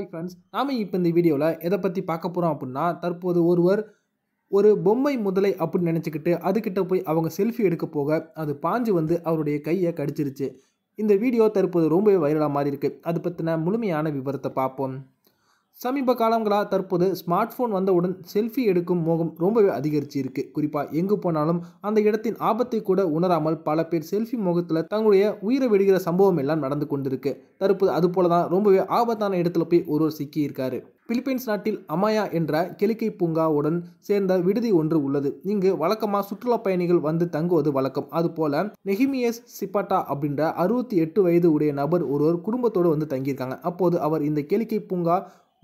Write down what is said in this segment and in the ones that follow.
hi friends நாம் இப்போ இந்த வீடியோவில் எதை பற்றி பார்க்க போகிறோம் அப்படின்னா தற்போது ஒருவர் ஒரு பொம்மை முதலை அப்படின்னு நினச்சிக்கிட்டு அதுக்கிட்ட போய் அவங்க செல்ஃபி எடுக்க போக அது பாஞ்சு வந்து அவருடைய கையை கடிச்சிருச்சு இந்த வீடியோ தற்போது ரொம்பவே வைரலாக மாறி இருக்குது அது பற்றின முழுமையான விவரத்தை பார்ப்போம் சமீப காலங்களாக தற்போது ஸ்மார்ட் ஃபோன் வந்தவுடன் செல்ஃபி எடுக்கும் மோகம் ரொம்பவே அதிகரிச்சு இருக்கு குறிப்பாக எங்கு போனாலும் அந்த இடத்தின் ஆபத்தை கூட உணராமல் பல பேர் செல்ஃபி மோகத்தில் தங்களுடைய உயிரை விடுகிற சம்பவம் எல்லாம் நடந்து கொண்டிருக்கு தற்போது அது போல தான் ரொம்பவே ஆபத்தான இடத்துல போய் ஒருவர் சிக்கியிருக்காரு பிலிப்பைன்ஸ் நாட்டில் அமாயா என்ற கெளிக்கை பூங்காவுடன் சேர்ந்த விடுதி ஒன்று உள்ளது இங்கு வழக்கமாக சுற்றுலா பயணிகள் வந்து தங்குவது வழக்கம் அதுபோல நெஹிமியஸ் சிப்பாட்டா அப்படின்ற அறுபத்தி எட்டு வயது உடைய நபர் ஒருவர் குடும்பத்தோடு வந்து தங்கியிருக்காங்க அப்போது அவர் இந்த கெளிக்கை பூங்கா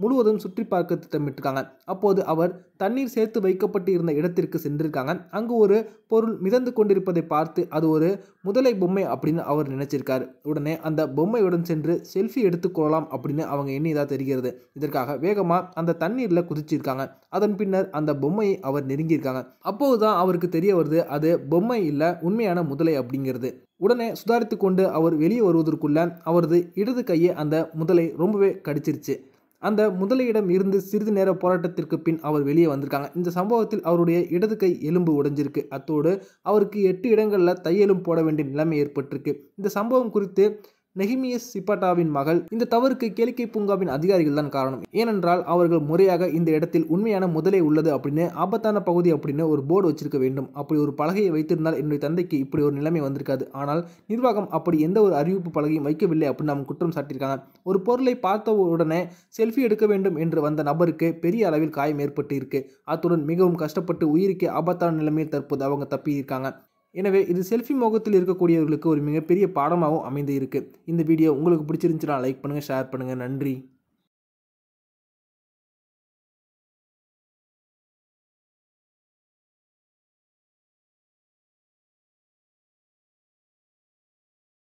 முழுவதும் சுற்றி பார்க்க திட்டமிட்டிருக்காங்க அப்போது அவர் தண்ணீர் சேர்த்து வைக்கப்பட்டு இருந்த இடத்திற்கு சென்றிருக்காங்க அங்கு ஒரு பொருள் மிதந்து கொண்டிருப்பதை பார்த்து அது ஒரு முதலை பொம்மை அப்படின்னு அவர் நினைச்சிருக்காரு உடனே அந்த பொம்மையுடன் சென்று செல்ஃபி எடுத்துக்கொள்ளலாம் அப்படின்னு அவங்க எண்ணியதாக தெரிகிறது இதற்காக வேகமாக அந்த தண்ணீரில் குதிச்சிருக்காங்க அதன் பின்னர் அந்த பொம்மையை அவர் நெருங்கியிருக்காங்க அப்போது தான் அவருக்கு தெரிய வருது அது பொம்மை இல்லை உண்மையான முதலை அப்படிங்கிறது உடனே சுதாரித்து கொண்டு அவர் வெளியே வருவதற்குள்ள அவரது இடது கையை அந்த முதலை ரொம்பவே கடிச்சிருச்சு அந்த முதலையிடம் இருந்து சிறிது நேர போராட்டத்திற்கு பின் அவர் வெளியே வந்திருக்காங்க இந்த சம்பவத்தில் அவருடைய இடது கை எலும்பு உடைஞ்சிருக்கு அத்தோடு அவருக்கு எட்டு இடங்களில் தையலும் போட வேண்டிய நிலைமை ஏற்பட்டிருக்கு இந்த சம்பவம் குறித்து நெஹிமியஸ் சிப்பட்டாவின் மகள் இந்த தவறுக்கு கேளிக்கை பூங்காவின் அதிகாரிகள் தான் காரணம் ஏனென்றால் அவர்கள் முறையாக இந்த இடத்தில் உண்மையான முதலே உள்ளது அப்படின்னு ஆபத்தான பகுதி அப்படின்னு ஒரு போர்டு வச்சிருக்க வேண்டும் அப்படி ஒரு பலகையை வைத்திருந்தால் என்னுடைய தந்தைக்கு இப்படி ஒரு நிலைமை வந்திருக்காது ஆனால் நிர்வாகம் அப்படி எந்த ஒரு அறிவிப்பு பலகையும் வைக்கவில்லை அப்படின்னு அவங்க குற்றம் சாட்டியிருக்காங்க ஒரு பொருளை பார்த்த உடனே செல்ஃபி எடுக்க வேண்டும் என்று வந்த நபருக்கு பெரிய அளவில் காயம் ஏற்பட்டு இருக்கு அத்துடன் மிகவும் கஷ்டப்பட்டு உயிருக்கு ஆபத்தான நிலைமையில் தற்போது அவங்க தப்பியிருக்காங்க எனவே இது செல்ஃபி மோகத்தில் இருக்கக்கூடியவர்களுக்கு ஒரு மிகப்பெரிய பாடமாகவும் அமைந்து இருக்குது இந்த வீடியோ உங்களுக்கு பிடிச்சிருந்துச்சுன்னா லைக் பண்ணுங்கள் ஷேர் பண்ணுங்கள் நன்றி